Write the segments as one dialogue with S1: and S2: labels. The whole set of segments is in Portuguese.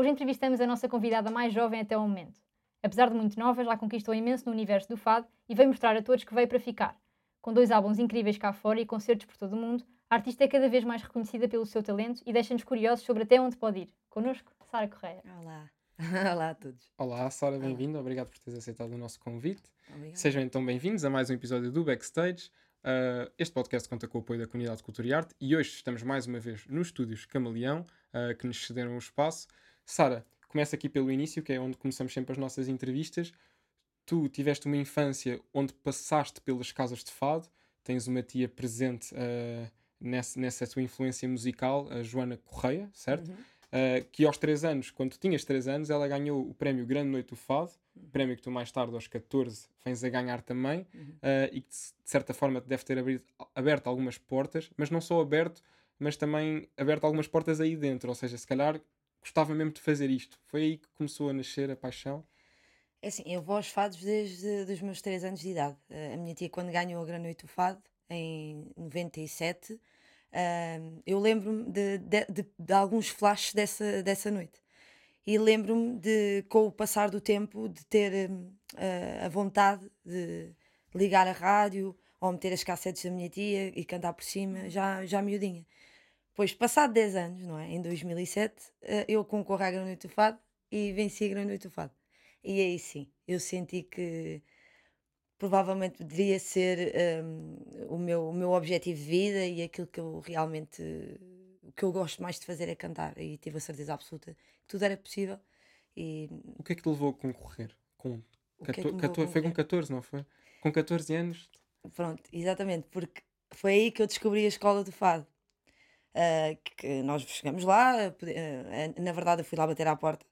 S1: Hoje entrevistamos a nossa convidada mais jovem até o momento. Apesar de muito nova, já conquistou imenso no universo do fado e veio mostrar a todos que veio para ficar. Com dois álbuns incríveis cá fora e concertos por todo o mundo, a artista é cada vez mais reconhecida pelo seu talento e deixa-nos curiosos sobre até onde pode ir. Connosco, Sara Correia. Olá.
S2: Olá a todos. Olá, Sara, bem-vinda. Obrigado por teres aceitado o nosso convite. Obrigado. Sejam então bem-vindos a mais um episódio do Backstage. Uh, este podcast conta com o apoio da comunidade Cultura e Arte e hoje estamos mais uma vez nos estúdios Camaleão, uh, que nos cederam o espaço. Sara, começa aqui pelo início, que é onde começamos sempre as nossas entrevistas. Tu tiveste uma infância onde passaste pelas casas de fado, tens uma tia presente uh, ah, nessa, nessa tua influência musical, a Joana Correia, certo? Uhum. Uh, que aos 3 anos, quando tu tinhas 3 anos, ela ganhou o prémio Grande Noite do Fado, uhum. prémio que tu mais tarde, aos 14, vens a ganhar também, uhum. uh, e que de certa forma te deve ter abrido, aberto algumas portas, mas não só aberto, mas também aberto algumas portas aí dentro, ou seja, se calhar gostava mesmo de fazer isto. Foi aí que começou a nascer a paixão?
S3: É assim, eu vou aos fados desde os meus 3 anos de idade. Eh, a minha tia, quando ganhou a Gran Noite do Fado, em 97, ehm, eu lembro-me de, de, de, de, alguns flashes dessa, dessa noite. E lembro-me de, com o passar do tempo, de ter ehm, eh, a vontade de ligar a rádio ou meter as cassetes da minha tia e cantar por cima, já, já miudinha. Depois, passado 10 anos, não é? Em 2007, eh, eu concorro à Grande Noite do Fado e venci a Grande Noite do Fado. E aí sim, eu senti que provavelmente deveria ser um, ehm, o, meu, o meu objetivo de vida e aquilo que eu realmente o que eu gosto mais de fazer é cantar e tive a certeza absoluta que tudo era possível e... O que é que te levou a concorrer? Com, que é foi com
S2: 14, não foi? Com 14 anos?
S3: Pronto, exatamente, porque foi aí que eu descobri a escola do fado Uh, que, nós chegamos lá, uh, na verdade eu fui lá bater à porta,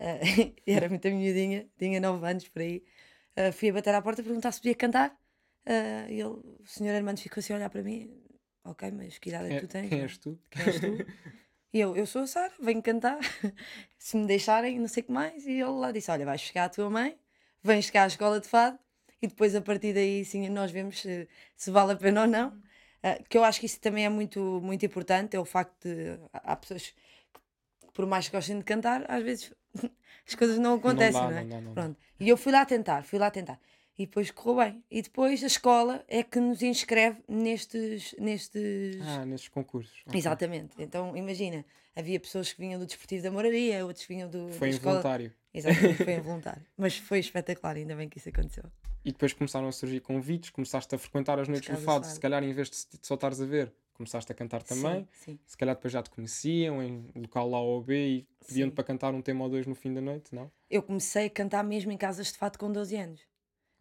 S3: uh, era muita miudinha, tinha 9 anos por aí, fui a bater à porta perguntar se podia cantar, e ele, o senhor hermano ficou assim a olhar para mim, ok, mas que idade é que tu tens? Quem é? és tu? Quem és tu? e eu, eu sou a Sara, venho cantar, se me deixarem, não sei o que mais, e ele lá disse, olha, vais chegar à tua mãe, vens cá à escola de fado, e depois a partir daí sim nós vemos se, se vale a pena ou não hum. Ah, que eu acho que isso também é muito, muito importante, é o facto de. Há pessoas que, por mais que gostem de cantar, às vezes as coisas não acontecem, é? não, dá, não é? Não não Pronto. E eu fui lá tentar, fui lá tentar. E depois correu bem. E depois a escola é que nos inscreve nestes. nestes... Ah, nestes concursos. Okay. Exatamente. Então, imagina, havia pessoas que vinham do Desportivo da Moraria, outros vinham do. Foi involuntário. Escola Exatamente, foi involuntário. Mas foi espetacular, ainda bem que isso aconteceu.
S2: E depois começaram a surgir convites, começaste a frequentar as noites do fado, se calhar em vez de só estares a ver, começaste a cantar também. Sim, sim. Se calhar depois já te conheciam em local lá ou B e pediam-te para cantar um tema ou dois no fim da noite, não?
S3: Eu comecei a cantar mesmo em casas de fado com 12 anos.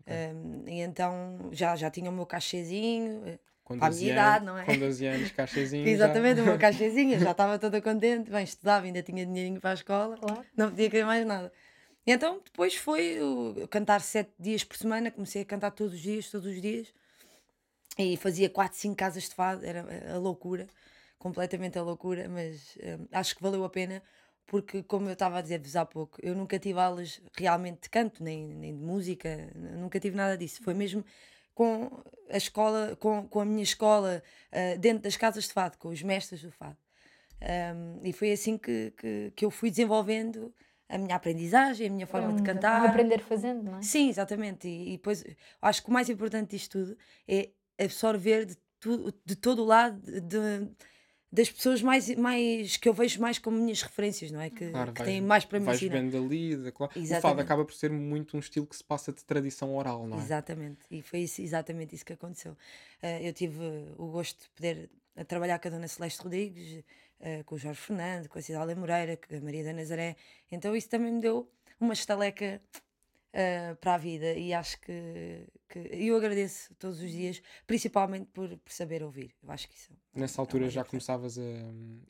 S3: Okay. Um, e então já, já tinha o meu cachezinho, eh, com 12 anos, idade, não é? Com
S2: 12 anos, Exatamente, uma caixazinha, já
S3: estava toda contente, bem, estudava, ainda tinha dinheirinho para a escola, claro. não podia querer mais nada. E então depois foi o, cantar sete dias por semana, comecei a cantar todos os dias, todos os dias, e fazia quatro, cinco casas de fado, era a loucura, completamente a loucura, mas hum, acho que valeu a pena, porque como eu estava a dizer-vos há pouco, eu nunca tive aulas realmente de canto, nem, nem de música, nunca tive nada disso, foi mesmo com a escola, com, com a minha escola, uh, dentro das casas de fado, com os mestres do fado. Um, e foi assim que, que, que, eu fui desenvolvendo a minha aprendizagem, a minha forma hum, de cantar. Aprender fazendo, não é? Sim, exatamente. E, e, depois acho que o mais importante disto tudo é absorver de, tu, de todo o lado de das pessoas mais, mais que eu vejo mais como minhas referências, não é? Que, claro, que têm mais para me vais vendo ali, claro. O fado acaba
S2: por ser muito um estilo que se passa de tradição oral, não é?
S3: Exatamente, e foi isso, exatamente isso que aconteceu. Uh, eu tive eh, o gosto de poder eh, trabalhar com a Dona Celeste Rodrigues, uh, com o Jorge Fernando, com a Cidália Moreira, com a Maria da Nazaré, então isso também me deu uma estaleca uh, para a vida e acho que, porque eu agradeço todos os dias, principalmente por, por saber ouvir. Eu acho que isso.
S2: É nessa é altura já começavas a,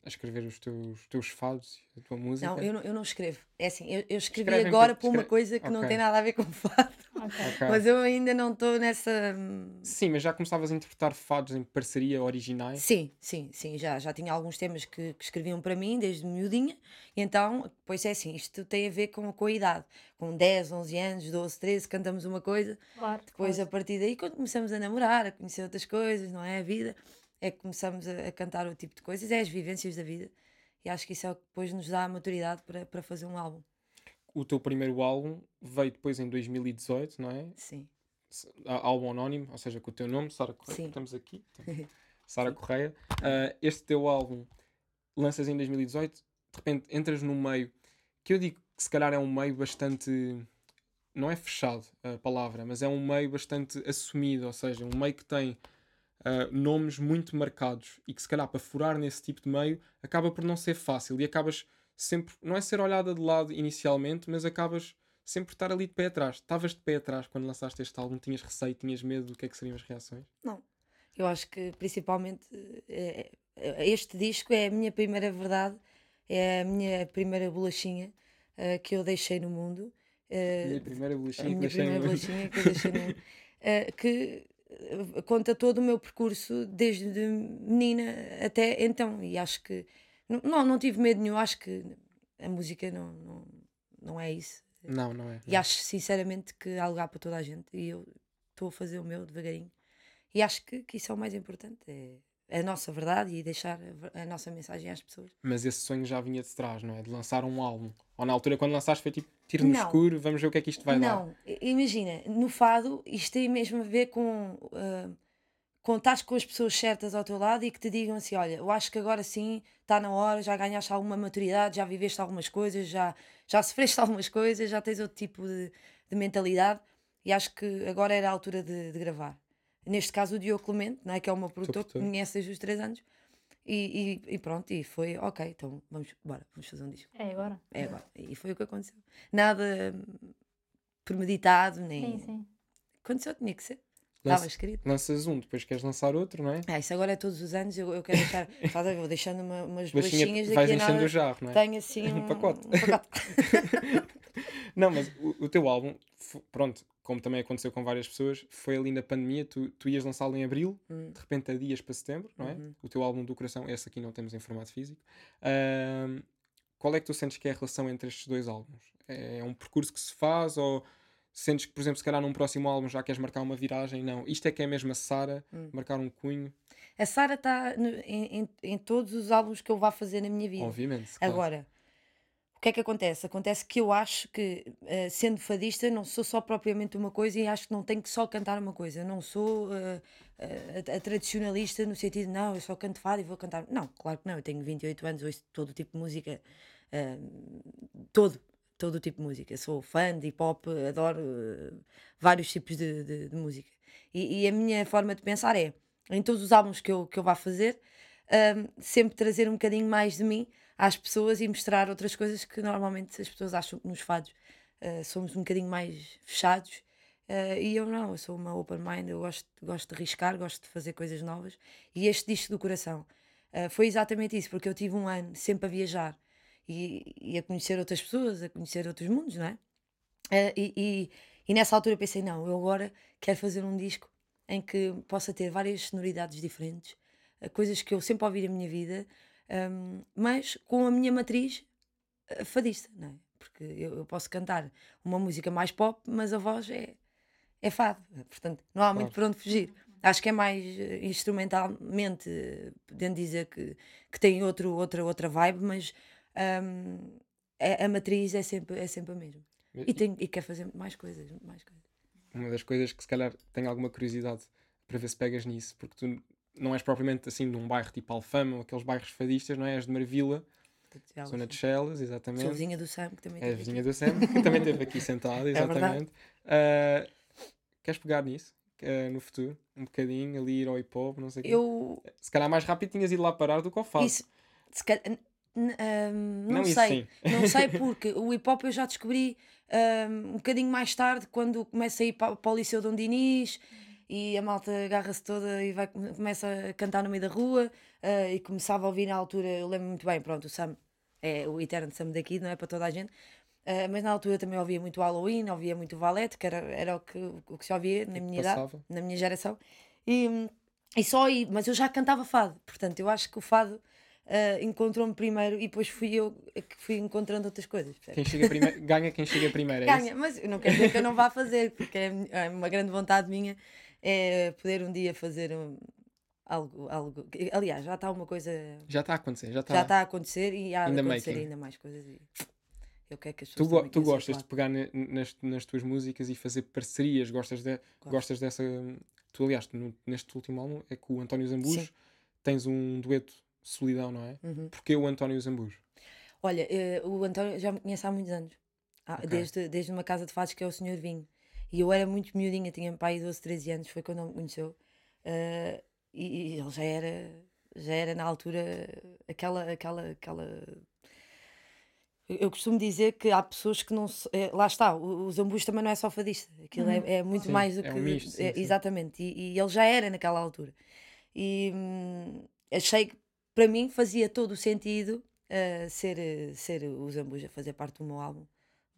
S2: a, escrever os teus, teus fados, a tua música? Não, eu
S3: não, eu não escrevo. É assim, eu, eu escrevi agora por uma coisa que okay. não tem nada a ver com fado.
S2: Okay. Mas eu
S3: ainda não estou nessa. Hum,
S2: sim, mas já começavas a interpretar fados em parceria
S3: originais? Sim, sim, sim. Já, já tinha alguns temas que, que escreviam para mim desde miudinha. então, pois é assim, isto tem a ver com, com a idade. Com 10, 11 anos, 12, 13, cantamos uma coisa. Claro. Depois depois, a partir daí, quando começamos a namorar, a conhecer outras coisas, não é? A vida, é que começamos a, a cantar o tipo de coisas, é as vivências da vida. E acho que isso é o que depois nos dá a maturidade para, para fazer um álbum.
S2: O teu primeiro álbum veio depois em 2018, não é? Sim. Álbum anónimo, ou seja, com o teu nome, Sara Correia, Sim. estamos aqui. Sara Correia. Uh, este teu álbum lanças em 2018, de repente entras num meio que eu digo que se calhar é um meio bastante não é fechado a palavra, mas é um meio bastante assumido, ou seja, um meio que tem uh, nomes muito marcados e que se calhar para furar nesse tipo de meio acaba por não ser fácil e acabas sempre, não é ser olhada de lado inicialmente, mas acabas sempre estar ali de pé atrás. Estavas de pé atrás quando lançaste este álbum, tinhas receio, tinhas medo do que é que seriam as reações?
S3: Não, eu acho que principalmente é, é, é, este disco é a minha primeira verdade, é a minha primeira bolachinha uh, que eu deixei no mundo Uh, e a primeira bolachinha que deixei bolachinha que deixei no... uh, eh, que eh, conta todo o meu percurso desde menina até então e acho que não, não tive medo nenhum, acho que a música não, não, não é isso. Não, não é. Não. E acho sinceramente que há lugar para toda a gente e eu estou a fazer o meu devagarinho. E acho que, que isso é o mais importante, é a nossa verdade e deixar a, nossa mensagem às pessoas.
S2: Mas esse sonho já vinha de trás, não é? De lançar um álbum. Ou na altura, quando lançaste, foi tipo, tiro no não. escuro, vamos ver o que é que isto vai não. dar. Não,
S3: imagina, no fado, isto tem mesmo a ver com. Uh, com as pessoas certas ao teu lado e que te digam assim: olha, eu acho que agora sim está na hora, já ganhaste alguma maturidade, já viveste algumas coisas, já, já sofreste algumas coisas, já tens outro tipo de, de mentalidade e acho que agora era a altura de, de gravar neste caso o Diogo Clemente, não é? que é o meu produtor, que conhece desde os 3 anos. E, e, e, pronto, e foi ok, então vamos, bora, vamos fazer um disco. É agora. É agora. E foi o que aconteceu. Nada hum, premeditado, nem. Sim, sim. Aconteceu, tinha que ser. Lança, Estava escrito.
S2: Lanças um, depois queres lançar outro, não é?
S3: é isso agora é todos os anos, eu, eu quero deixar, faz, a ver, vou deixando uma, umas bolachinhas daqui vais a nada. o jarro, não é? Tenho assim um, um pacote. Um pacote.
S2: não, mas o, o teu álbum, pronto, como também aconteceu com várias pessoas, foi ali na pandemia, tu, tu ias lançá-lo em abril, hum. de repente a dias para setembro, não é? Uhum. O teu álbum do coração, esse aqui não temos em formato físico. qual é que tu sentes que é a relação entre estes dois álbuns? É, é um percurso que se faz ou sentes que, por exemplo, se calhar num próximo álbum já queres marcar uma viragem? Não, isto é que é mesmo a Sara, hum. marcar um cunho.
S3: A Sara está em, em, em, todos os álbuns que eu vá fazer na minha vida. Obviamente. Claro. Agora, que é que acontece? Acontece que eu acho que, uh, sendo fadista, não sou só propriamente uma coisa e acho que não tenho que só cantar uma coisa. Eu não sou uh, a, a, tradicionalista no sentido, não, eu só canto fado e vou cantar. Não, claro que não. Eu tenho 28 anos, ouço todo o tipo de música, uh, todo, todo o tipo de música. Sou fã de hip hop, adoro vários tipos de, de, de música. E, e, a minha forma de pensar é, em todos os álbuns que eu, que eu vá fazer, sempre trazer um bocadinho mais de mim às pessoas e mostrar outras coisas que normalmente as pessoas acham que nos fados uh, ah, somos um bocadinho mais fechados. Uh, e eu não, eu sou uma open mind, eu gosto, gosto de riscar, gosto de fazer coisas novas. E este disco do coração uh, foi exatamente isso, porque eu tive um ano sempre a viajar e, e a conhecer outras pessoas, a conhecer outros mundos, não é? E, e, e nessa altura eu pensei, não, eu agora quero fazer um disco em que possa ter várias sonoridades diferentes, coisas que eu sempre ouvi na minha vida, um, mas com a minha matriz eh, fadista, não é? Porque eu, eu, posso cantar uma música mais pop, mas a voz é, é fado. Portanto, não há muito para onde fugir. Acho que é mais eh, instrumentalmente, podendo eh, dizer que, que tem outro, outra, outra vibe, mas um, a, a, matriz é sempre, é sempre a mesma. E, e, tem, e quer fazer mais coisas, mais coisas.
S2: Uma das coisas que se calhar tenho alguma curiosidade para ver se pegas nisso, porque tu não és propriamente assim de um bairro tipo Alfama, ou aqueles bairros fadistas, não é? És de Marvila, zona de Chelas, exatamente. Sou vizinha do Sam, que também É vizinha do Sam, que também esteve aqui sentada, é exatamente. É uh, queres pegar nisso? Uh, no futuro, um bocadinho, ali ir ao hip hop, não sei o Eu... Quê. Se calhar mais rápido tinhas ido lá parar do que ao Fado. Isso,
S3: se não, não sei, não sei porque o hip hop eu já descobri um, um bocadinho mais tarde quando começa a ir para, o Liceu Dom Dinis e a malta agarra-se toda e vai, começa a cantar no meio da rua uh, e começava a ouvir na altura, eu lembro muito bem, pronto, o Sam é o eterno Sam daqui, não é para toda a gente, uh, mas na altura também ouvia muito Halloween, ouvia muito Valete, que era, era o, que, o que se ouvia na minha idade, na minha geração, e, e só aí, mas eu já cantava fado, portanto eu acho que o fado uh, encontrou-me primeiro e depois fui eu é que fui encontrando outras coisas. Quem chega primeiro, ganha quem chega primeiro. É ganha, isso? mas não quer dizer que eu não vá fazer, porque é, é uma grande vontade minha é poder um dia fazer um, algo, algo. Aliás, já está uma coisa. Já
S2: está a acontecer, já está. Já está
S3: a acontecer e há ainda acontecer making. ainda mais coisas. E eu quero que as pessoas. Tu, tu gostas de
S2: pegar nas, nas tuas músicas e fazer parcerias, gostas, de, gostas dessa. Tu, aliás, no, neste último álbum é com o António Zambujo Sim. tens um dueto Solidão, não é? Uhum. Porquê o António Zambujo?
S3: Olha, uh, o António já me conhece há muitos anos. Ah, okay. desde, desde uma casa de fados que é o Senhor Vinho. E eu era muito miudinha, tinha pai 12, 13 anos, foi quando ele me conheceu. Uh, e, e, ele já era, já era na altura aquela, aquela, aquela. Eu costumo dizer que há pessoas que não. É, lá está, os ambus também não é só fadista. Aquilo é, uhum. é, é, muito sim, mais do é que. É um misto, sim, é, sim. Exatamente. E, e, ele já era naquela altura. E hum, achei que para mim fazia todo o sentido uh, ser, eh, ser o Zambuja fazer parte do meu álbum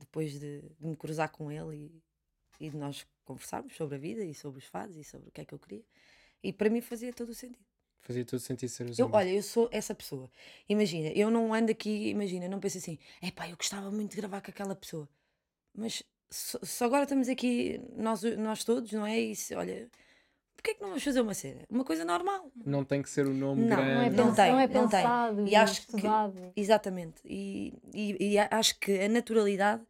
S3: depois de, de me cruzar com ele e, e de nós conversarmos sobre a vida e sobre os fados e sobre o que é que eu queria. E para mim fazia todo o sentido.
S2: Fazia todo o sentido ser eu, Olha,
S3: eu sou essa pessoa. Imagina, eu não ando aqui, imagina, não penso assim, é pá, eu gostava muito de gravar com aquela pessoa. Mas só agora estamos aqui, nós, nós todos, não é? isso olha, Porquê é que não vamos fazer uma cena? Uma coisa normal.
S2: Não tem que ser o um nome não, grande. Não, é pensado, não, tem, não
S3: é pensado, E acho estudado. que, exatamente. E, e, e acho que a naturalidade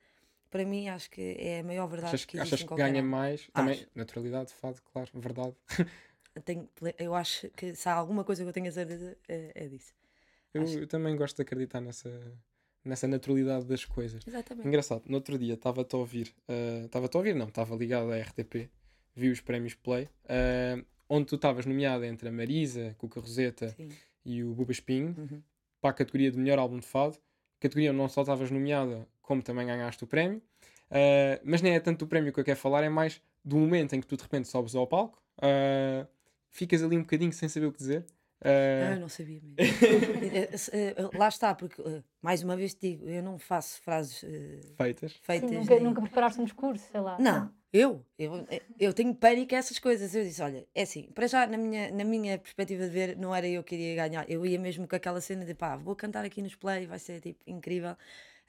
S3: para mim acho que é a maior verdade achas, que Achas que ganha ano.
S2: mais? Também, naturalidade, fado, claro, verdade.
S3: Tenho, eu acho que se há alguma coisa que eu tenho a certeza é, é disso. Eu, eu,
S2: também gosto de acreditar nessa, nessa naturalidade das coisas. Exatamente. Engraçado, no outro dia estava-te a ouvir, eh, estava-te uh, a ouvir, não, estava ligado à RTP, vi os prémios Play, uh, onde tu estavas nomeada entre a Marisa, Cuca Roseta e o Buba Espinho, uhum. para a categoria de melhor álbum de fado. Categoria onde não só estavas nomeada, como também ganhaste o prémio. Uh, mas nem é tanto do prémio que eu quero falar, é mais do momento em que tu de repente sobes ao palco, uh, ficas ali um bocadinho sem saber o que dizer. Uh... Ah, eu não sabia
S3: mesmo. Eh, eh, eh, lá está, porque mais uma vez te digo, eu não faço frases feitas. feitas Sim, nunca, nem... nunca
S1: preparaste um discurso,
S3: sei lá. Não, eu, eu, eu tenho pânico a essas coisas. Eu disse: olha, é assim, para já, na minha, na minha perspectiva de ver, não era eu que iria ganhar, eu ia mesmo com aquela cena de pá, vou cantar aqui nos play, vai ser tipo incrível.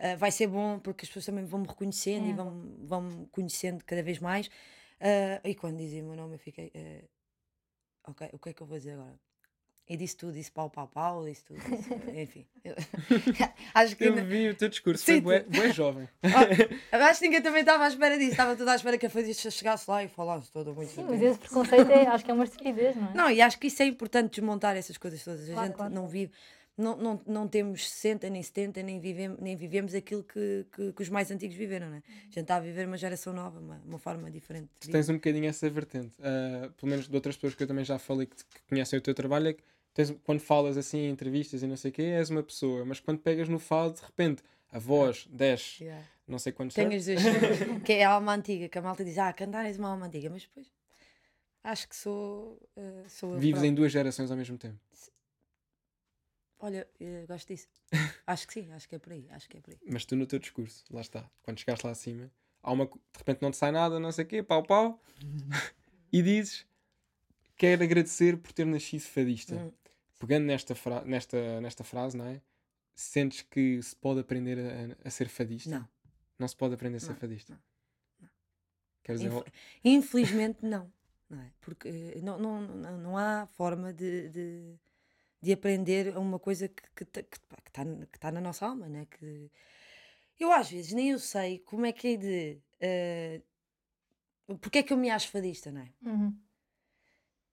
S3: Uh, vai ser bom porque as pessoas também vão me reconhecendo é. e vão, vão me conhecendo cada vez mais. Uh, e quando dizem o meu nome, eu fiquei: uh, Ok, o que é que eu vou dizer agora? E disse tudo, disse pau, pau, pau, disse tudo. Disse, enfim. Eu, acho que eu ainda... vi o teu discurso, Sim, foi bué, jovem. Oh, acho que ninguém também estava à espera disso, estava toda à espera que a Fadista chegasse lá e falasse toda muito. Sim, mas esse preconceito é, acho que é uma estupidez, não é? Não, e acho que isso é importante desmontar essas coisas todas. Claro, a gente claro. não vive não, não, não temos 60 nem 70, nem vivemos, nem vivemos aquilo que, que, que os mais antigos viveram, não é? A gente está a viver uma geração nova, uma, uma forma diferente. Tu tens um
S2: bocadinho essa vertente, uh, pelo menos de outras pessoas que eu também já falei que, que conhecem o teu trabalho, é que tens, quando falas assim em entrevistas e não sei o quê, és uma pessoa, mas quando pegas no fado, de repente, a voz ah, desce, yeah. não sei quantos Tenho as
S3: que é a alma antiga, que a malta diz, ah, cantar és uma alma antiga, mas depois acho que sou. Uh, sou Vives em
S2: duas gerações ao mesmo tempo
S3: olha, eh, gosto disso. acho que sim, acho que é por aí, acho que é por aí. Mas
S2: tu no teu discurso, lá está, quando chegaste lá acima, há uma, de repente não te sai nada, não sei o quê, pau pau, e dizes, quero agradecer por ter nascido fadista. Hum. Pegando nesta, fra... nesta, nesta frase, não é? Sentes que se pode aprender a, a ser fadista? Não. Não se pode aprender a ser não, fadista? Não. Inf...
S3: Infelizmente não. Não é? Porque eh, não, não, não, não há forma de, de, de aprender é uma coisa que está que, que, que tá, que tá na nossa alma, né? Que eu às vezes nem eu sei como é que é de. Uh, porque é que eu me acho fadista, não é? Uhum.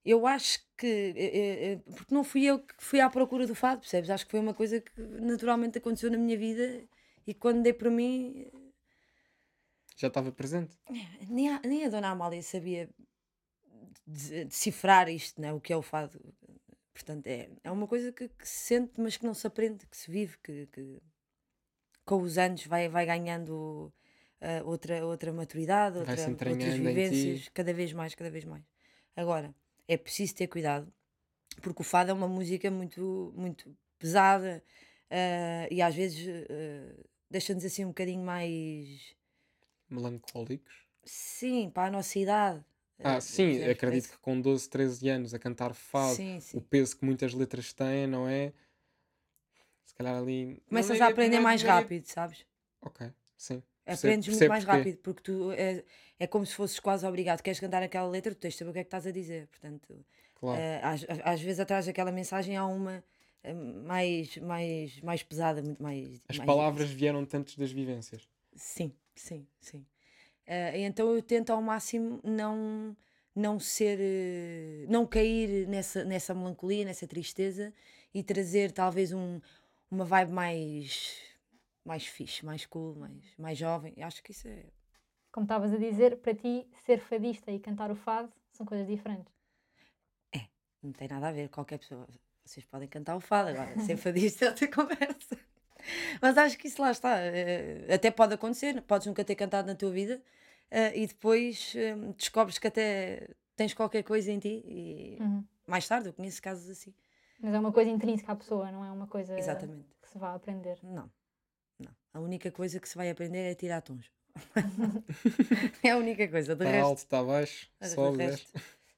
S3: Eu acho que. Uh, uh, porque não fui eu que fui à procura do fado, percebes? Acho que foi uma coisa que naturalmente aconteceu na minha vida e quando dei para mim.
S2: Já estava presente?
S3: Nem a, nem a dona Amália sabia decifrar isto, né? o que é o fado. Portanto, é, é uma coisa que, que, se sente, mas que não se aprende, que se vive, que, que com os anos vai, vai ganhando uh, outra, outra maturidade, outra, outras vivências, cada vez mais, cada vez mais. Agora, é preciso ter cuidado, porque o fado é uma música muito, muito pesada uh, e às vezes uh, deixa-nos assim um bocadinho mais
S2: melancólicos.
S3: Sim, para a nossa idade. Ah, é, sim, é, é acredito que
S2: com 12, 13 anos a cantar fado, sim, sim. o peso que muitas letras têm, não é? Se calhar ali. Começas a
S3: aprender mais rápido, sabes?
S2: Ok, sim. Aprendes percebo, muito mais porque... rápido,
S3: porque tu é, é como se fosses quase obrigado. Queres cantar aquela letra, tu tens de saber o que é que estás a dizer. Portanto, claro. Eh, às, às vezes atrás daquela mensagem há uma eh, mais, mais, mais pesada, muito mais. As mais palavras
S2: difícil. vieram tantas das vivências.
S3: Sim, sim, sim. Uh, então eu tento ao máximo não não ser eh, não cair nessa nessa melancolia nessa tristeza e trazer talvez um uma vibe mais mais fixe mais cool mais mais jovem eu acho que isso é
S1: como estavas a dizer para ti ser fadista e cantar o fado são coisas diferentes
S3: é não tem nada a ver qualquer pessoa vocês podem cantar o fado agora ser fadista é outra conversa mas acho que isso lá está. Eh, até pode acontecer, podes nunca ter cantado na tua vida eh, e depois eh, descobres que até tens qualquer coisa em ti e uhum. mais tarde eu conheço casos assim.
S1: Mas é uma coisa intrínseca à pessoa, não é uma coisa Exatamente. que se vá aprender. Não.
S3: não. A única coisa que se vai aprender é tirar tons. é a única coisa. Está resto... alto, está baixo, só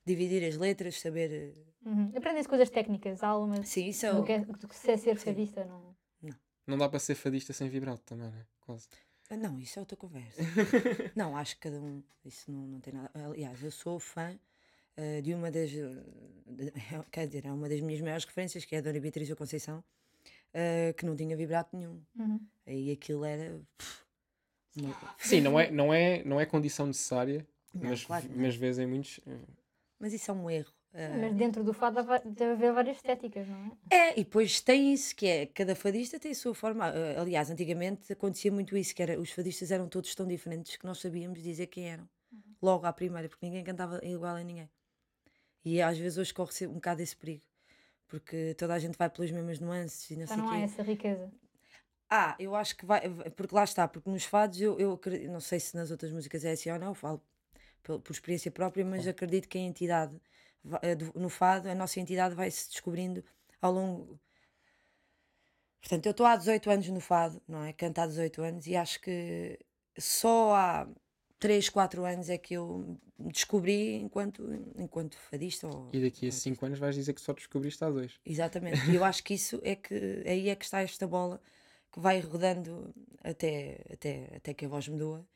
S3: dividir as letras, saber. Uhum.
S1: Aprendem-se coisas técnicas, almas.
S3: Sim, isso é... do, que é, do que é ser fadista, não é?
S2: Não dá para ser fadista sem vibrato também, né?
S3: Quase. Ah, não, isso é outra conversa. não, acho que cada um. Isso não, não tem nada. Aliás, eu sou fã uh, de uma das. De, quer dizer, é uma das minhas maiores referências, que é a Dona Beatriz da Conceição, uh, que não tinha vibrato nenhum. Uhum. E aquilo era. Pff, uma... Sim, não é,
S2: não, é, não é condição necessária, não, mas, claro mas vezes em muitos. Eh,
S3: mas isso é um erro. Ah. Mas
S1: dentro do fado deve haver várias estéticas,
S3: não é? É, e depois tem isso, que é, cada fadista tem a sua forma. Ah, aliás, antigamente acontecia muito isso, que era, os fadistas eram todos tão diferentes que nós sabíamos dizer quem eram. Uhum. Logo à primeira, porque ninguém cantava igual a ninguém. E às vezes hoje corre um bocado esse perigo, porque toda a gente vai pelas mesmas nuances e não então sei não há essa riqueza. Ah, eu acho que vai, porque lá está, porque nos fados eu, eu não sei se nas outras músicas é assim ou não, eu falo por, por experiência própria, mas acredito que a entidade eh, no fado, a nossa identidade vai se descobrindo ao longo. Portanto, eu estou há 18 anos no fado, não é? Canto há 18 anos e acho que só há 3, 4 anos é que eu descobri enquanto, enquanto fadista. Ou,
S2: e daqui a 5 anos vais dizer que só descobriste há 2.
S3: Exatamente. E eu acho que isso é que aí é que está esta bola que vai rodando até, até, até que a voz me doa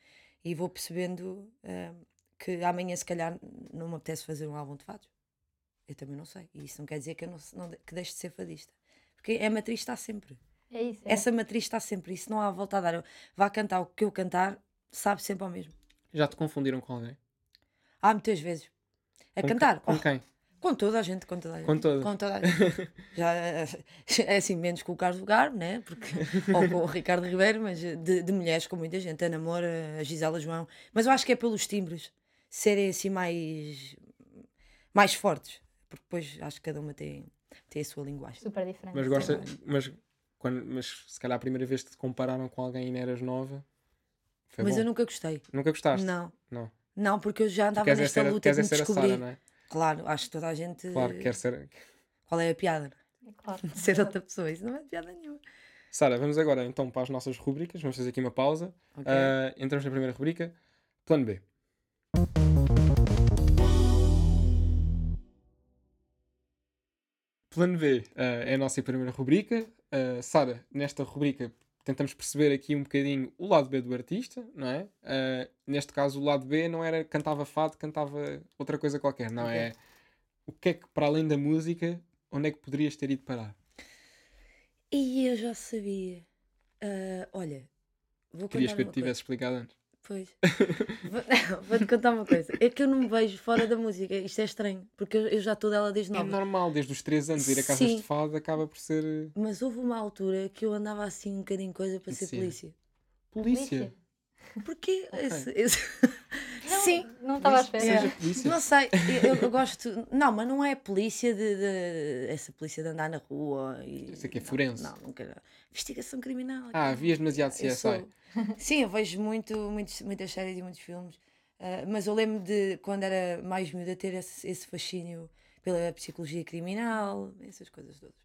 S3: e vou percebendo uh, que amanhã se calhar não me apetece fazer um álbum de fados. Eu também não sei. E isso não quer dizer que, eu não, não, que deixe de ser fadista. Porque a é matriz está sempre. É isso. É. Essa matriz está sempre. Isso não há volta a dar. Eu, vá cantar o que eu cantar, sabe sempre ao mesmo.
S2: Já te confundiram com alguém?
S3: Há muitas vezes. A é com cantar. Com oh. quem? Com toda a gente, com toda a gente. Com toda, com toda a gente. Já, é assim, menos com o Carlos Lugar, né? Porque, ou com o Ricardo Ribeiro, mas de, de mulheres com muita gente. A Namora, a Gisela João. Mas eu acho que é pelos timbres serem assim mais, mais fortes porque depois acho que cada uma tem, tem a sua linguagem. Super diferente. Mas gosta,
S2: mas, quando, mas se calhar a primeira vez que te compararam com alguém e eras nova. Foi mas bom. eu nunca gostei. Nunca gostaste? Não. Não,
S3: não porque eu já andava nesta ser, luta de me descobrir. Sara, não é? Claro, acho que toda a gente. Claro, quer ser. Qual é a piada? É? é claro. ser outra pessoa, isso não é piada nenhuma.
S2: Sara, vamos agora então para as nossas rubricas. Vamos fazer aqui uma pausa. Okay. Uh, entramos na primeira rubrica, Plano B. Plano B uh, é a nossa primeira rubrica. Uh, Sara, nesta rubrica tentamos perceber aqui um bocadinho o lado B do artista, não é? Uh, neste caso, o lado B não era cantava fado, cantava outra coisa qualquer, não okay. é? O que é que, para além da música, onde é que poderias ter ido parar?
S3: E eu já sabia. Uh, olha, vou Querias que eu te tivesse explicado antes? Pois. Vou-te contar uma coisa. É que eu não me vejo fora da música. Isto é estranho, porque eu, já estou dela desde é nova. É
S2: normal, desde os 3 anos, ir a casas Sim. de fado acaba por ser. Eh,
S3: Mas houve uma altura que eu andava assim um bocadinho coisa para ser Sim. polícia. Polícia? Porquê okay. esse, esse... Não, Sim. Não estava à espera. Seja é. Não sei, eu, eu gosto. Não, mas não é polícia de, de- Essa polícia de andar na rua. E... Isso aqui é forense. Não, não quero. Investigação criminal. Ah, vias demasiado CSI. Eu sou- Sim, eu vejo muito, muitas séries e muitos filmes. Ah, mas eu lembro de quando era mais miúda ter esse, esse fascínio pela psicologia criminal, essas coisas todas.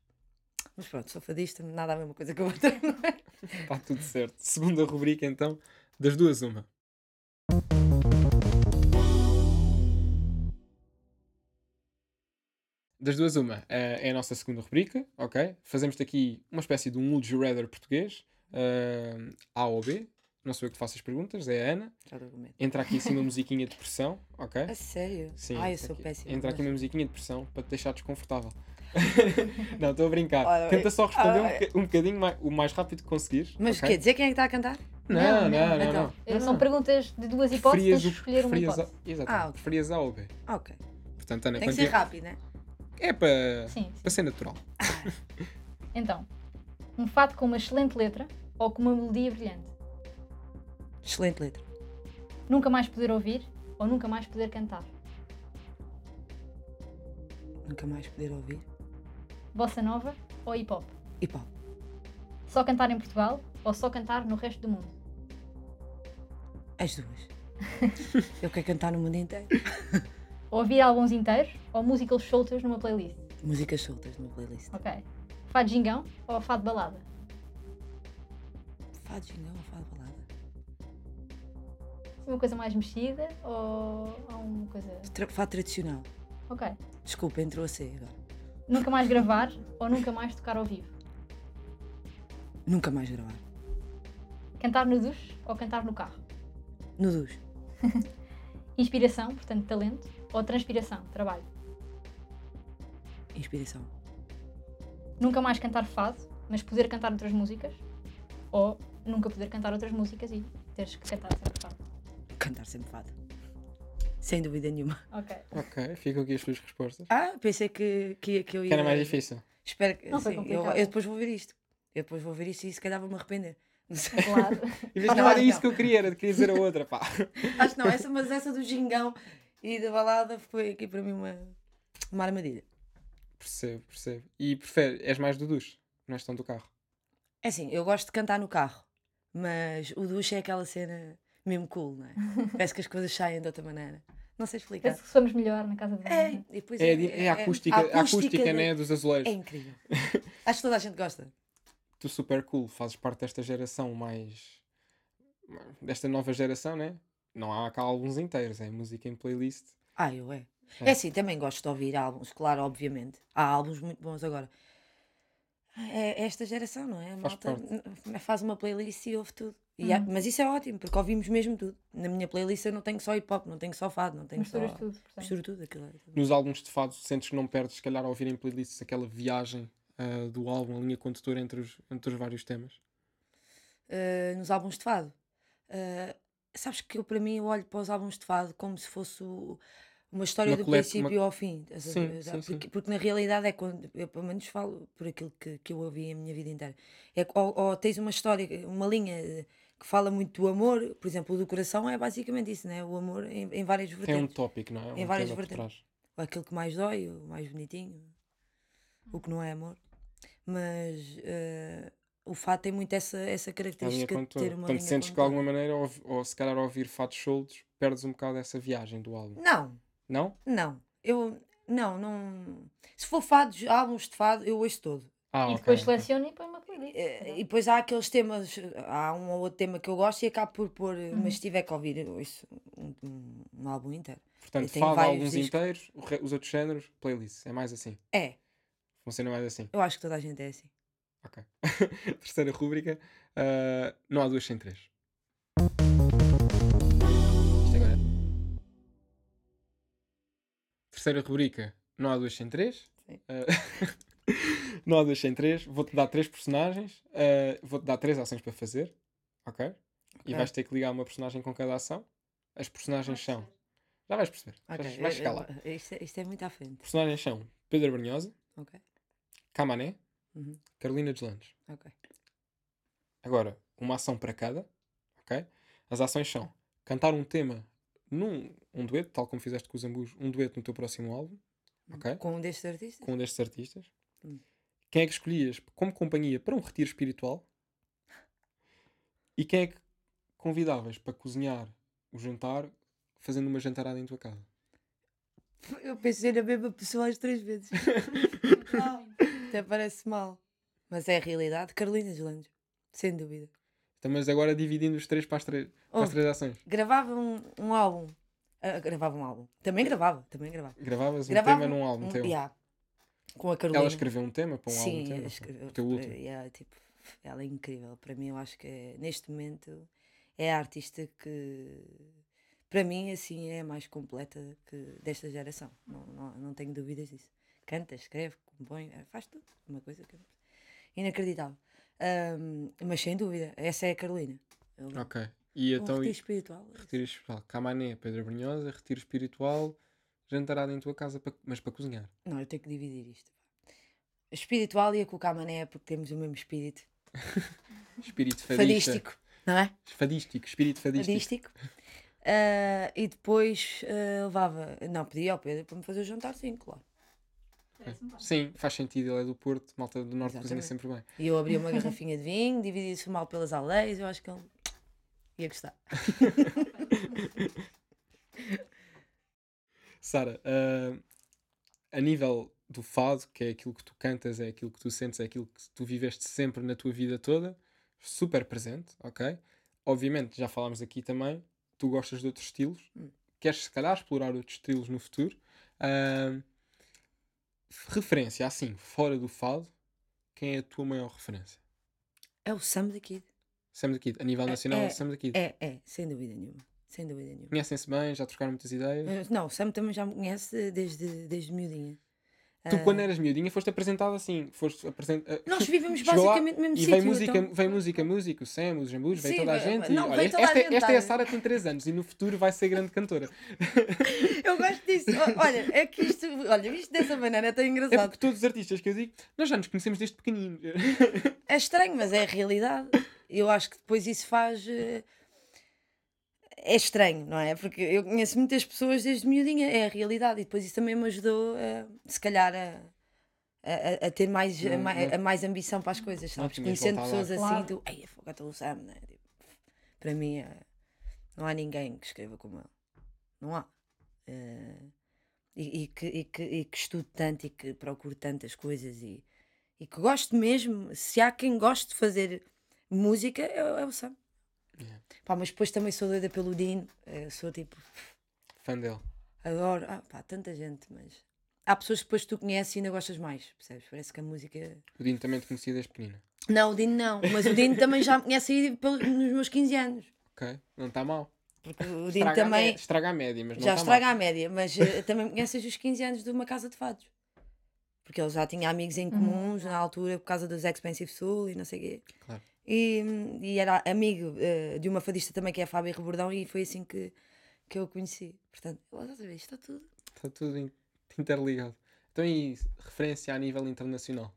S3: Mas pronto, sou fadista, nada a mesma coisa que a outra. não é?
S2: Está tudo certo. Segunda rubrica, então, das duas, uma. das duas, uma, uh, é a nossa segunda rubrica, ok? Fazemos-te aqui uma espécie de um Would You Rather português, uh, A ou B, não sou eu que faço as perguntas, é a Ana. Entra aqui assim uma musiquinha de pressão, ok? A sério? Sim. Ai, eu sou péssima. Entra aqui uma musiquinha de pressão para te deixar desconfortável. não, estou a brincar. Ora, Tenta só eh, responder ora, ah, um, um bocadinho mais, o mais rápido que conseguires. Mas okay? quer dizer
S3: quem é que está a cantar?
S1: Não,
S2: não, não. não, não, então.
S3: não São perguntas de duas hipóteses, preferias, escolher uma hipótese. A, exatamente. Ah, okay.
S2: Preferias A ou B. Ok. Portanto, Ana, Tem que ser rápido, né? É para, ser natural.
S1: então, um fato com uma excelente letra ou com uma melodia brilhante? Excelente letra. Nunca mais poder ouvir ou nunca mais poder cantar?
S3: Nunca mais poder ouvir.
S1: Bossa nova ou hip hop? Hip hop. Só cantar em Portugal ou só cantar no resto do mundo?
S3: As duas. Eu quero cantar no mundo inteiro.
S1: ouvir álbuns inteiros ou músicas soltas numa playlist?
S3: Músicas soltas numa playlist.
S1: Ok. Fado jingão ou fado balada?
S3: Fado jingão, ou fado balada?
S1: Uma coisa mais mexida ou, ou uma coisa.
S3: Tra fado tradicional. Ok. Desculpa, entrou a ser agora.
S1: Nunca mais gravar ou nunca mais tocar ao vivo?
S3: Nunca mais gravar.
S1: Cantar no duche ou cantar no carro?
S3: No duche.
S1: Inspiração, portanto, talento ou transpiração, trabalho. Inspiração. Nunca mais cantar fado, mas poder cantar outras músicas. Ou nunca poder cantar outras músicas e teres que cantar sempre fado.
S3: Cantar sempre fado. Sem dúvida nenhuma. Ok. Ok, ficam aqui as tuas respostas. Ah, pensei que, que, que eu ia. Que era mais difícil. Espero que. Não sim, foi complicado. eu, eu depois vou ver isto. Eu depois vou ver isto e se calhar vou me arrepender. Claro. em vez não, era isso que eu queria, era de querer dizer a outra, pá. Acho que não, essa, mas essa do gingão e da balada foi aqui para mim uma, uma armadilha.
S2: Percebo, percebo. E prefere, és mais do duche, não és tão do carro?
S3: É assim, eu gosto de cantar no carro, mas o duche é aquela cena mesmo cool, não é? Parece que as coisas saem de outra maneira. Não sei explicar. Parece
S1: que somos melhor na casa de É, é, é, é, é a é, acústica, a acústica, né, dos azulejos. É incrível. Acho que toda a gente gosta.
S2: Tu super cool, fazes parte desta geração mais... desta nova geração, né? não há cá álbuns inteiros, é música em playlist.
S3: Ah, eu é. É, é sim, também gosto de ouvir álbuns, claro, obviamente. Há álbuns muito bons agora. É, é esta geração, não é? A faz, faz uma playlist e ouve tudo. E há, uhum. mas isso é ótimo, porque ouvimos mesmo tudo. Na minha playlist eu não tenho só hip hop, não tenho só fado, não tenho Misturas só. Tudo, Misturo tudo, aquilo. É
S2: nos álbuns de fado, sentes que não perdes, se calhar, ao ouvir em playlists aquela viagem uh, do álbum, a linha condutora entre os, entre os vários temas?
S3: Uh, nos álbuns de fado. Ah, Sabes que eu, para mim, eu olho para os álbuns de fado como se fosse o, uma história uma do princípio uma... ao fim. Sim, sim, porque, sim. porque, na realidade é quando, eu pelo menos falo por aquilo que, que eu ouvi a minha vida inteira, é, ou, ou tens uma história, uma linha que fala muito do amor, por exemplo, o do coração é basicamente isso, né? o amor em, em várias vertentes. É um tópico, não é? Um em várias vertentes. Aquilo que mais dói, o mais bonitinho, o que não é amor. Mas uh, o fato tem muito essa, essa é característica de ter uma Portanto, sentes que de
S2: alguma maneira, ou, ou se calhar ao ouvir fatos soltos, perdes um bocado essa viagem do álbum.
S3: Não. Não? Não. Eu, não, não... Se for fados, álbuns de fado, eu ouço todo. Ah, e depois seleciono e põe uma playlist. Eh, é? E, depois há aqueles temas, há um ou outro tema que eu gosto e acabo por pôr, eh, mas uhum. se tiver que ouvir, ouço um, um, um álbum inteiro.
S2: Portanto, fado alguns discos. inteiros, os outros géneros, playlist. É mais assim. É. Funciona mais assim. Eu
S3: acho que toda a gente é assim. Ok.
S2: Terceira rúbrica. Uh, não há duas sem três. Isto agora. É. Terceira rubrica. Não há duas sem três. Sim. Uh, não há duas sem três. Vou-te dar três personagens. Uh, Vou-te dar três ações para fazer. Okay? ok? E vais ter que ligar uma personagem com cada ação. As personagens são. Já vais perceber. Okay. vais chegar lá.
S3: Isto é, isto é muito à frente.
S2: Personagens são Pedro Brunhosa. Ok. Camané. Uhum. Carolina dos Landes. Ok. Agora, uma ação para cada, ok? As ações são cantar um tema num um dueto, tal como fizeste com os Zambus, um dueto no teu próximo álbum,
S3: ok? Com um destes artistas? Com
S2: um destes artistas. Uhum. Quem é que escolhias como companhia para um retiro espiritual? E quem é que convidavas para cozinhar o jantar fazendo uma jantarada em tua casa?
S3: Eu pensei na mesma pessoa as três vezes. Não até parece mal. Mas é a realidade. Carolina Deslandes, sem dúvida.
S2: Estamos então, agora dividindo os três para as, três, oh, para as oh, três ações.
S3: Gravava um, um álbum. Uh, gravava um álbum. Também gravava, também gravava. Gravavas um gravava tema um, num álbum um, teu. Yeah. Com a Carolina. Ela escreveu um tema para um Sim, álbum teu? Escreveu, teu último. Yeah, tipo, ela é incrível. Para mim, eu acho que é, neste momento é a artista que para mim assim é a mais completa que desta geração não, não, não tenho dúvidas disso canta, escreve, põe, eh, faz tudo, uma coisa que eu Inacreditável. Um, mas sem dúvida, essa é a Carolina. Eu,
S2: ok. E um então, retiro espiritual. É retiro espiritual. Camané, Pedra Brunhosa, retiro espiritual, jantarada em tua casa, mas para cozinhar.
S3: Não, eu tenho que dividir isto. Espiritual e a com o Camané, porque temos o mesmo espírito. espírito fadístico, não é?
S2: Fadístico, espírito fadístico.
S3: fadístico. Uh, e depois uh, levava. Não, pedia ao Pedro para me fazer o jantar, sim, claro. É assim, parece
S2: Sim, faz sentido, ele é do Porto, malta do Norte Exatamente. cozinha sempre bem. E eu abri
S3: uma garrafinha de vinho, dividi isso mal pelas aldeias, eu acho que ele ia gostar.
S2: Sara, uh, a nível do fado, que é aquilo que tu cantas, é aquilo que tu sentes, é aquilo que tu viveste sempre na tua vida toda, super presente, ok? Obviamente, já falámos aqui também, tu gostas de outros estilos, hum. queres se calhar explorar outros estilos no futuro. Uh, referência, assim, fora do fado, quem é a tua maior referência? É o Sam the Kid. Sam the Kid, a nível é, nacional, é, é Sam the Kid. É,
S3: é, sem dúvida nenhuma. Sem dúvida nenhuma.
S2: Conhecem-se bem, já trocaram muitas ideias?
S3: Não, o Sam também já me conhece desde, desde miudinha. Tu, quando
S2: ah. eras miudinha, foste apresentado assim. Foste apresent... Ah, nós vivemos basicamente no mesmo sítio. E vem música, então... vem música, músico, Sam, os jambus, vem toda a gente. Não, e, olha, esta, a é, gente, esta é a Sara, tem 3 anos e no futuro vai ser grande cantora.
S3: eu gosto disso. Olha, é que isto, olha, visto dessa maneira é tão é engraçado. É porque todos os artistas que eu digo, nós já nos conhecemos desde pequenino. é estranho, mas é a realidade. Eu acho que depois isso faz. Uh é estranho, não é? Porque eu conheço muitas pessoas desde miudinha, é a realidade, e depois isso também me ajudou, a, se calhar, a, a, a ter mais, não, a, mais ambição para as coisas, sabes? Conhecendo pessoas lá. assim, claro. do tipo, ei, a o Sam, né? Tipo, para mim, é, não há ninguém que escreva como ele, não há. Uh, e, e, que, e, que, e que estude tanto e que procure tantas coisas e, e que goste mesmo. Se há quem goste de fazer música, é, é o Sam. Yeah. Pá, mas depois também sou doida pelo Dino, eh, sou tipo. Fã dele. Adoro, ah, pá, tanta gente, mas. Há pessoas que depois tu conheces e ainda gostas mais, percebes? Parece que a música.
S2: O Dino também te conhecia desde pequenina.
S3: Não, o Dino não, mas o Dino também já me conhece aí nos meus 15 anos. Ok, não está mal. Porque o Dino estraga também. A média, estraga a média, mas não Já tá estraga mal. a média, mas eh, também conheces os 15 anos de uma casa de fados. Porque ele já tinha amigos em uhum. comuns uhum. na altura por causa dos Expensive Soul e não sei o quê. Claro. E, e era amigo uh, de uma fadista também, que é a Fábio Rebordão, e foi assim que, que eu o conheci. Portanto, estás a está tudo.
S2: Está tudo interligado. Então, e referência a nível internacional?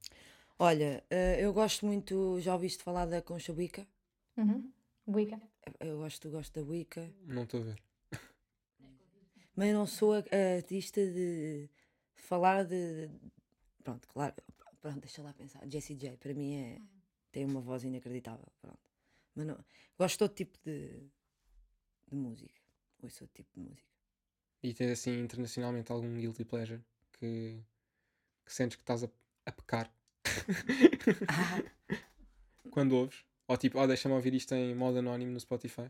S3: Olha, uh, eu gosto muito, já ouviste falar da Concha Wicca? Uhum. Wicca. Eu gosto, gosto da Wicca. Não estou a ver. Mas eu não sou a, a artista de falar de. Pronto, claro. Pronto, deixa lá pensar. Jessie J, para mim é tem uma voz inacreditável. Pronto. Mas não, gosto de todo tipo de, de música. Ouço todo tipo de música.
S2: E tens assim internacionalmente algum guilty pleasure que, que sentes que estás a, a pecar quando ouves? Ou tipo, oh, deixa-me ouvir isto em modo anónimo no Spotify,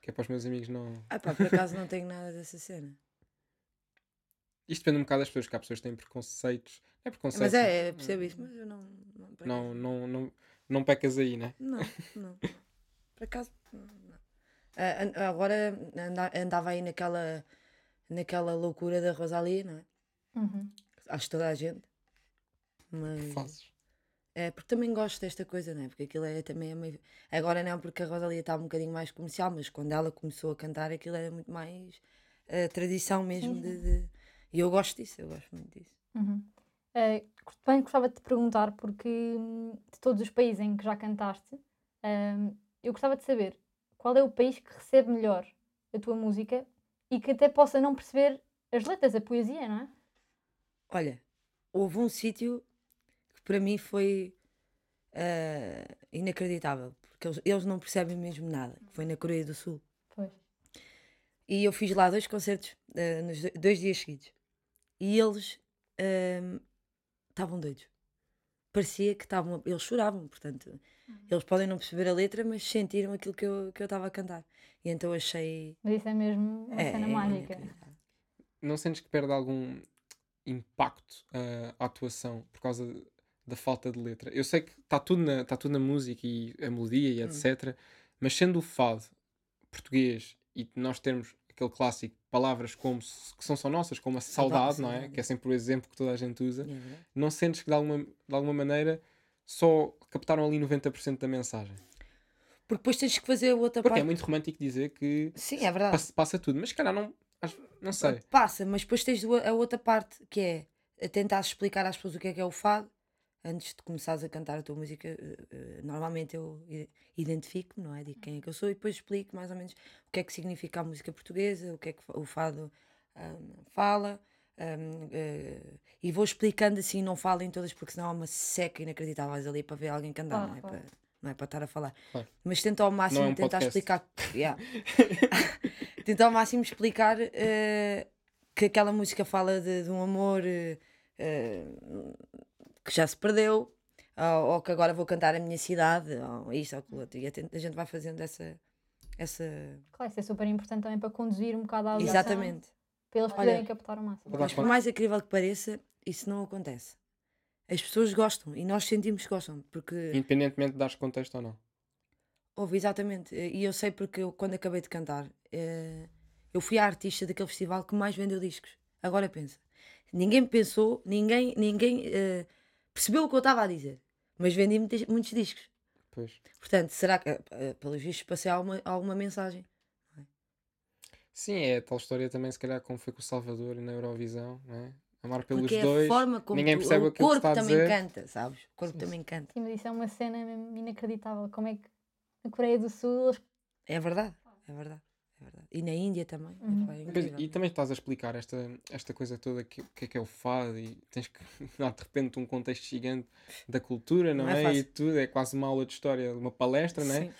S2: que é para os meus amigos não.
S3: Ah, pá, por acaso não tenho nada dessa cena.
S2: Isto depende um bocado das pessoas, que há pessoas que têm preconceitos. É preconceito. Mas é, é percebo isso, mas
S3: eu não. Não, não,
S2: não, não, não pecas aí, né?
S3: Não, não. Por acaso. Não. Ah, agora andava aí naquela, naquela loucura da Rosalie, não é? Uhum. Acho toda a gente. Mas. Fazes. É, porque também gosto desta coisa, não é? Porque aquilo é também é meio... Agora não, porque a Rosalia está um bocadinho mais comercial, mas quando ela começou a cantar aquilo era muito mais uh, tradição mesmo. De, de... E eu gosto disso, eu gosto muito disso.
S1: Uhum. Uh, eh, também gostava de te perguntar, porque hum, de todos os países em que já cantaste, uh, eu gostava de saber qual é o país que recebe melhor a tua música e que até possa não perceber as letras,
S3: a poesia, não é? Olha, houve um sítio que para mim foi uh, inacreditável, porque eles, eles, não percebem mesmo nada, que foi na Coreia do Sul. Pois. E eu fiz lá dois concertos uh, nos dois dias seguidos. E eles uh, estavam doidos. Parecia que estavam. Eles choravam, portanto. Uhum. Eles podem não perceber a letra, mas sentiram aquilo que eu estava a cantar. E então achei. Mas isso é mesmo uma é, cena é mágica. É não sentes
S2: que perde algum impacto uh, a atuação por causa da falta de letra? Eu sei que está tudo, na, tá tudo na música e a melodia e hum. etc. Mas sendo o fado português e nós termos aquele clássico, palavras como, que são só nossas, como a saudade, não é? Que é sempre o exemplo que toda a gente usa. Uhum. Não sentes que de alguma, de alguma maneira só captaram ali 90% da mensagem?
S3: Porque depois tens que fazer a outra Porque é parte. é
S2: muito romântico dizer que Sim, é verdade. Passa, passa tudo, mas cara não, não sei.
S3: Passa, mas depois tens a outra parte que é tentar explicar às pessoas o que é que é o fado antes de começares a cantar a tua música, eh, eh, normalmente eu identifico-me, não é? Digo quem é que eu sou e depois explico mais ou menos o que é que significa a música portuguesa, o que é que o fado um, fala. Um, uh, eh, e vou explicando assim, não falo em todas, porque senão há uma seca inacreditável ali para ver alguém cantar, ah, não, é para, não é para estar a falar. Mas tento ao é máximo é um tentar explicar. Yeah. tento ao máximo explicar uh, que aquela música fala de, de um amor. Uh, que já se perdeu, ou, ou, que agora vou cantar a minha cidade, ou isto ou aquilo outro. E a gente vai fazendo essa. essa...
S1: Claro, isso é super importante também para conduzir um bocado a audição. Exatamente. Para eles poderem Olha, captar o máximo.
S3: Mas por mais incrível que pareça, isso não acontece. As pessoas gostam e nós sentimos que gostam, porque.
S2: Independentemente de dares contexto ou não.
S3: Houve, exatamente. Eh, e eu sei porque eu, quando acabei de cantar, eh, eu fui a artista daquele festival que mais vendeu discos. Agora pensa. Ninguém pensou, ninguém, ninguém uh, percebeu o que eu estava a dizer, mas vendi muitos, discos. Pois. Portanto, será que, eh, eh, pelos vistos, passei alguma, alguma mensagem? É?
S2: Sim, é a tal história também, se calhar, como foi com o Salvador na Eurovisão, não é? Amar pelos Porque é dois. ninguém percebe o corpo também dizer. canta,
S1: sabes? O corpo sim. também canta. Sim, isso é uma cena mesmo inacreditável. Como é que na Coreia do Sul
S2: É
S3: verdade, é verdade verdade. E na Índia também. Uhum. É e
S2: também estás a explicar esta, esta coisa toda, que, que é que é o fado, e tens que dar de repente um contexto gigante da cultura, não, não é? é? E tudo, é quase uma aula de história, uma palestra, não é? Sim.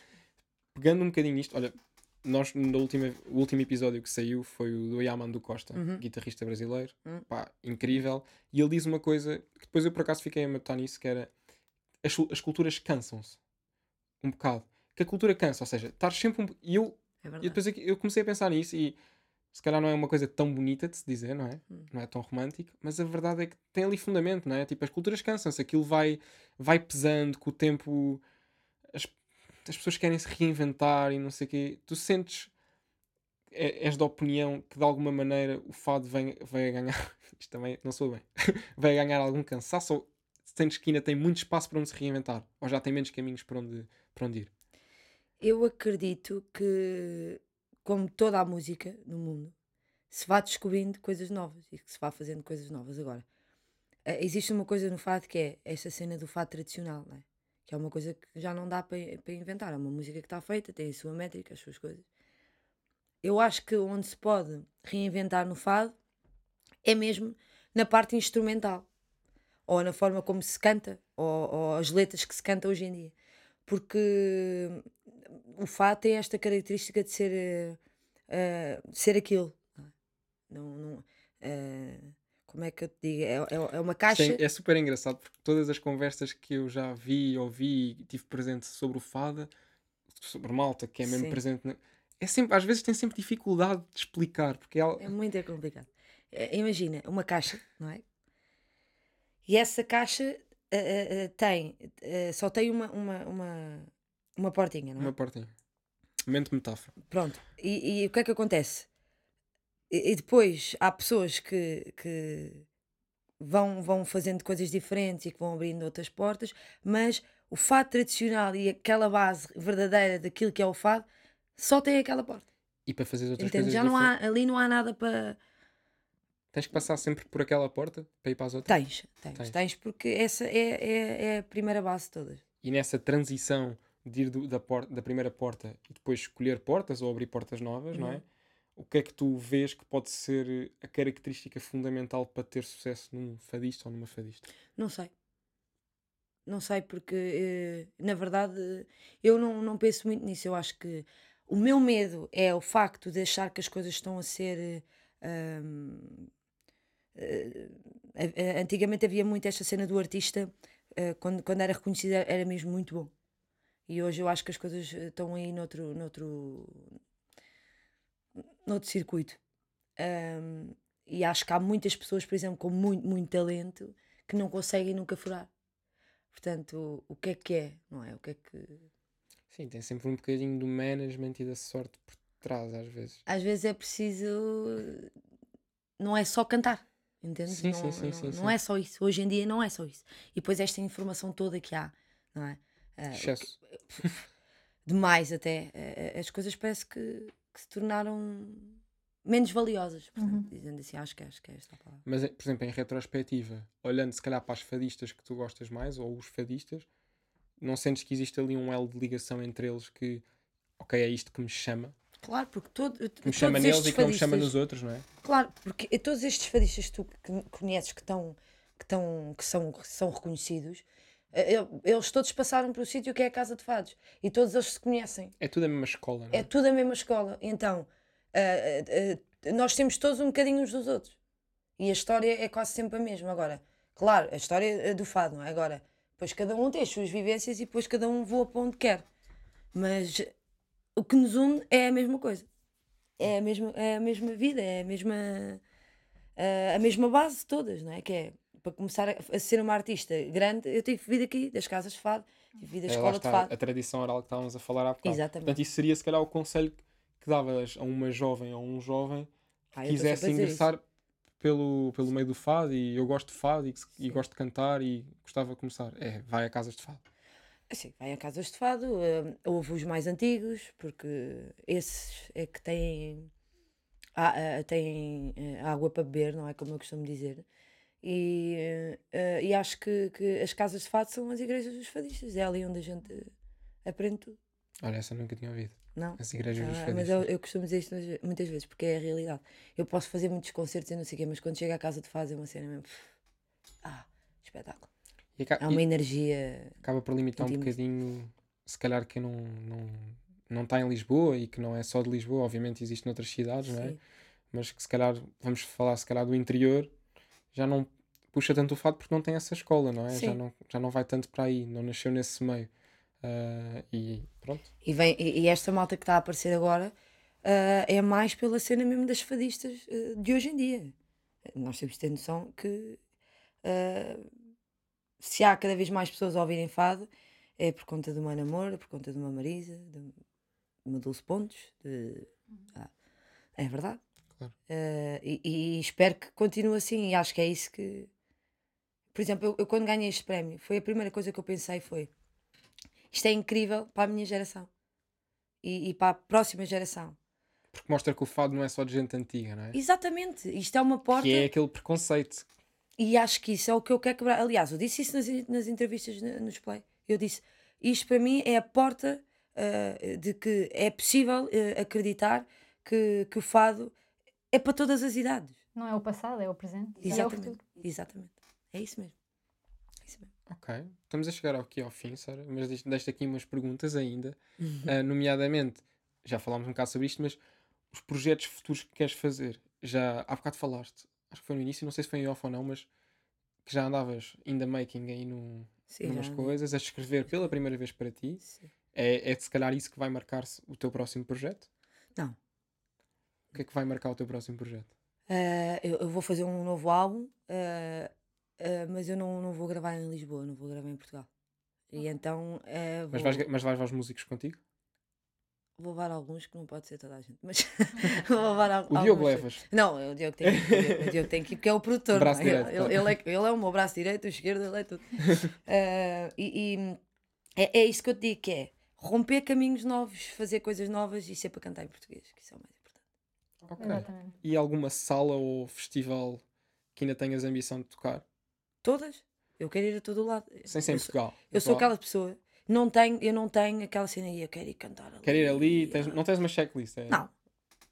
S2: Pegando um bocadinho isto, olha, nós no último, o último episódio que saiu foi o do Yamando Costa, uhum. guitarrista brasileiro, uhum. pá, incrível. E ele diz uma coisa que depois eu por acaso fiquei a matar nisso, que era as, as culturas cansam-se um bocado. Que a cultura cansa, ou seja, estar sempre um. E eu é verdade. E depois eu comecei a pensar nisso e se calhar não é uma coisa tão bonita de se dizer, não é? Hum. Não é tão romântico, mas a verdade é que tem ali fundamento, não é? Tipo, as culturas cansam-se, aquilo vai, vai pesando com o tempo. As, as pessoas querem se reinventar e não sei o quê. Tu sentes é, és da opinião que de alguma maneira o fado vem, vem a ganhar, isto também não sou bem, vem a ganhar algum cansaço ou sentes que ainda tem muito espaço para onde se reinventar, ou já tem menos caminhos para onde, para onde ir?
S3: Eu acredito que, como toda a música no mundo, se vá descobrindo coisas novas e que se vá fazendo coisas novas. Agora, eh, existe uma coisa no fado que é esta cena do fado tradicional, é? que é uma coisa que já não dá para inventar. É uma música que está feita, tem a sua métrica, as suas coisas. Eu acho que onde se pode reinventar no fado é mesmo na parte instrumental ou na forma como se canta ou, ou as letras que se canta hoje em dia porque o fato é esta característica de ser, uh, ser aquilo. Não, é? não, uh, como é que eu te digo? É, é, é, uma caixa. Sim, é super
S2: engraçado porque todas as conversas que eu já vi, ouvi e tive presente sobre o Fada, sobre Malta, que é mesmo Sim. presente.
S3: Na... Né, é sempre, às vezes tem sempre dificuldade de explicar. Porque ela... É muito complicado. É, imagina uma caixa, não é? E essa caixa Uh, uh, uh, tem, só tem uma, uma, uma, uma portinha, não é? Uma portinha.
S2: Mente metáfora.
S3: Pronto. E, e o que é que acontece? E, e, depois há pessoas que, que vão, vão fazendo coisas diferentes e que vão abrindo outras portas, mas o fado tradicional e aquela base verdadeira daquilo que é o fado só tem aquela porta.
S2: E para fazer outras Entendo? coisas. Já não há,
S3: ali não há nada para.
S2: Tens que passar sempre por aquela porta para ir para as outras? Tens, tens, tens,
S3: tens porque essa é, é, é a primeira base de todas.
S2: E nessa transição de ir do, da, porta, da primeira porta e depois escolher portas ou abrir portas novas, uhum. não é? Uhum. O que é que tu vês que pode ser a característica fundamental para ter sucesso num fadista ou numa fadista?
S3: Não sei. Não sei, porque eh, na verdade eu não, não penso muito nisso. Eu acho que o meu medo é o facto de achar que as coisas estão a ser. Ehm, eh, eh, antigamente havia muito esta cena do artista, quando, quando era reconhecida era mesmo muito bom. E hoje eu acho que as coisas eh, estão aí noutro, noutro, noutro circuito. Um, e acho que há muitas pessoas, por exemplo, com muito, muito talento que não conseguem nunca furar. Portanto, o que é que é, não é? O que é que.
S2: Sim, tem sempre um bocadinho do management e da sorte por trás, às vezes.
S3: Às vezes é preciso. Não é só cantar, entende? Sim, não, sim, sim, não, sim, não é só isso. Hoje em dia não é só isso. E depois esta informação toda que há, não é? Ah, Excesso. Que, demais até. Ah, ah, as coisas parece que, que se tornaram menos valiosas, portanto, uhum. dizendo assim, acho que, é, acho que é esta a palavra.
S2: Mas, eh, por exemplo, em retrospectiva, olhando se calhar para as fadistas que tu gostas mais, ou os fadistas, não sentes que existe ali um elo de ligação entre eles que, ok, é isto que me chama?
S3: Claro, porque todo, que me todos chama neles e que não me chama nos outros, não é? Claro, porque eh, todos estes fadistas que tu conheces que, estão, que, estão, que, são, que são reconhecidos, eh, eu, eles todos passaram para o sítio que é a Casa de Fados e todos eles se conhecem.
S2: É tudo a mesma escola, não
S3: é? É tudo a mesma escola. Então, uh, uh, uh, nós temos todos um bocadinho uns dos outros e a história é quase sempre a mesma. Agora, claro, a história do Fado, não é? Agora, pois cada um tem as suas vivências e depois cada um voa para onde quer. Mas o que nos une é a mesma coisa. É a mesma, é a mesma vida, é a mesma, a mesma base de todas, não é? Que é para começar a, a, ser uma artista grande, eu tive vida aqui, das casas de fado, tive vida da é, escola está, de fado. A
S2: tradição oral que estávamos a falar há bocado. Exatamente. Portanto, isso seria se calhar o conselho que davas a uma jovem ou um jovem que ah, quisesse ingressar pelo, pelo meio do fado e eu gosto de fado e, e gosto de cantar e gostava de começar. É, vai a casas
S3: de fado. Sim, vai a casas de fado, uh, eh, ouve os mais antigos, porque esses é que têm, ah, uh, têm eh, água para beber, não é como eu costumo dizer. E, uh, e acho que, que, as casas de fado são as igrejas dos fadistas, é ali onde a gente aprende tudo.
S2: Olha, essa nunca tinha ouvido. Não. As igrejas ah, dos fadistas. Mas eu,
S3: eu, costumo dizer isto muitas vezes, porque é a realidade. Eu posso fazer muitos concertos e não sei o quê, mas quando chego à casa de fado é uma cena mesmo. Ah, espetáculo. Acaba, Há é uma energia.
S2: Acaba por limitar um bocadinho, se calhar, quem não, não, não está em Lisboa e que não é só de Lisboa, obviamente existe noutras cidades, Sim. não é? Mas que se calhar, vamos falar se calhar do interior já não puxa tanto o fado porque não tem essa escola, não é? Já não, já não vai tanto para aí,
S3: não nasceu nesse meio. Uh, e pronto. E, vem, e, esta malta que está a aparecer agora uh, é mais pela cena mesmo das fadistas uh, de hoje em dia. Nós temos de ter noção que se há cada vez mais pessoas a ouvirem fado é por conta de uma namora, por conta de uma Marisa, de uma Dulce Pontes. De... Uhum. Ah, é verdade. Claro. Uh, e, e, espero que continue assim. E acho que é isso que. Por exemplo, eu, eu, quando ganhei este prémio, foi a primeira coisa que eu pensei foi isto é incrível para a minha geração e, e para a próxima geração.
S2: Porque mostra que o fado não é só de gente antiga, não é?
S3: Exatamente. Isto é uma porta. Que é
S2: aquele preconceito.
S3: E acho que isso é o que eu quero quebrar. Aliás, eu disse isso nas, nas entrevistas nos Play. Eu disse: isto para mim é a porta uh, de que é possível uh, acreditar que, que o fado é para todas as idades. Não
S1: é o passado, é o
S3: presente. Exatamente. É o futuro. Exatamente. É isso mesmo. É isso mesmo. Tá. Ok,
S2: estamos a chegar aqui ao fim, Sara, mas deste aqui umas perguntas ainda, uhum. uh, nomeadamente, já falámos um bocado sobre isto, mas os projetos futuros que queres fazer, já há bocado falaste, acho que foi no início, não sei se foi em off ou não, mas que já andavas in the making aí num, Sim, numas já. coisas, a escrever pela primeira vez para ti, Sim. é, é se calhar isso que vai marcar o teu próximo projeto? Não, o que é que vai marcar o teu próximo projeto?
S3: Uh, eu, eu, vou fazer um novo álbum, uh, uh, mas eu não, não vou gravar em Lisboa, não vou gravar em Portugal. E então. Vou... Mas, vais,
S2: mas vais levar os músicos contigo?
S3: Vou levar alguns que não pode ser toda a gente, mas vou levar al o alguns. O Diogo levas? Não, é o Diogo tem que ir, o Diogo, tem que ir porque é o produtor. Braço é? direito, ele, claro. ele, é, ele é o meu braço direito, o esquerdo, ele é tudo. Uh, e, e é, é isso que eu te digo: que é romper caminhos novos, fazer coisas novas e ser para cantar em português, que isso é o mais Ok. Exatamente.
S2: E alguma sala ou festival que ainda tenhas a ambição de tocar? Todas. Eu quero ir a todo lado. Sem ser em Portugal. Sou, eu sou aquela
S3: pessoa. Não tenho, eu não tenho aquela cena aí, eu quero ir cantar ali.
S2: Quero ir ali, ah. tens, não tens uma checklist? É? Não.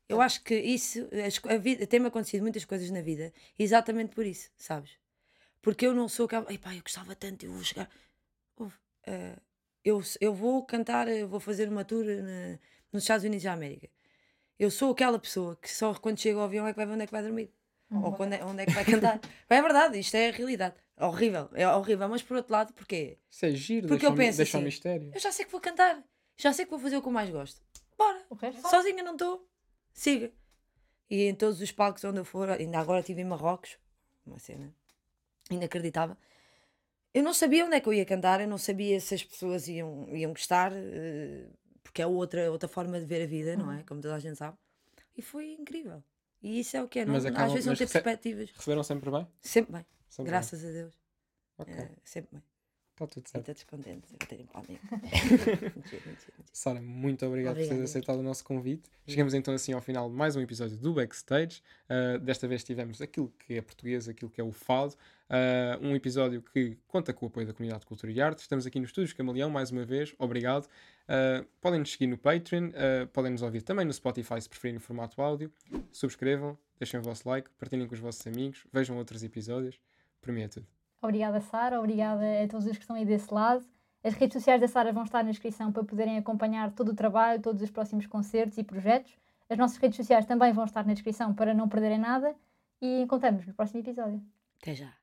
S3: Eu acho que isso, a vida, tem-me acontecido muitas coisas na vida, exatamente por isso, sabes? Porque eu não sou aquela, epá, eu gostava tanto, eu vou chegar. uh, eu, eu vou cantar, eu vou fazer uma tour na, nos Estados Unidos da América. Eu sou aquela pessoa que só quando chega ao avião é que vai ver onde é que vai dormir. Uhum. ou quando é, onde é que vai cantar. é verdade, isto é a realidade. É horrível, é horrível. Mas por outro lado, porquê? Isso é giro, Porque eu penso deixa assim, um mistério. Eu já sei que vou cantar. Já sei que vou fazer o que eu mais gosto. Bora. Sozinha não estou. Siga. E em todos os palcos onde eu for, ainda agora estive em Marrocos, uma cena inacreditável. Eu não sabia onde é que eu ia cantar, eu não sabia se as pessoas iam, iam gostar. Uh, porque é outra, outra forma de ver a vida, não é? Uhum. Como toda a gente sabe. E foi incrível. E isso é o que é, não, mas acabam, às vezes não ter perspectivas. Receberam sempre bem? Sempre bem. Sempre Graças bem. a Deus. Okay. É, sempre bem. Está tudo certo. Estou descontente de terem palminho.
S2: Sara, muito obrigado por teres aceitado o nosso convite. Chegamos então assim ao final de mais um episódio do Backstage. Uh, desta vez tivemos aquilo que é português, aquilo que é o fado. Uh, um episódio que conta com o apoio da Comunidade de Cultura e Arte. Estamos aqui nos Estúdios Camaleão, mais uma vez, obrigado. Ah, podem nos seguir no Patreon, uh, ah, podem nos ouvir também no Spotify se preferirem o formato áudio. Subscrevam, deixem o vosso like, partilhem com os vossos amigos, vejam outros episódios. Para mim é tudo.
S1: Obrigada, Sara, obrigada a todos os que estão aí desse lado. As redes sociais da Sara vão estar na descrição para poderem acompanhar todo o trabalho, todos os próximos concertos e projetos. As nossas redes sociais também vão estar na descrição para não perderem nada. E encontramos no próximo episódio.
S3: Até já.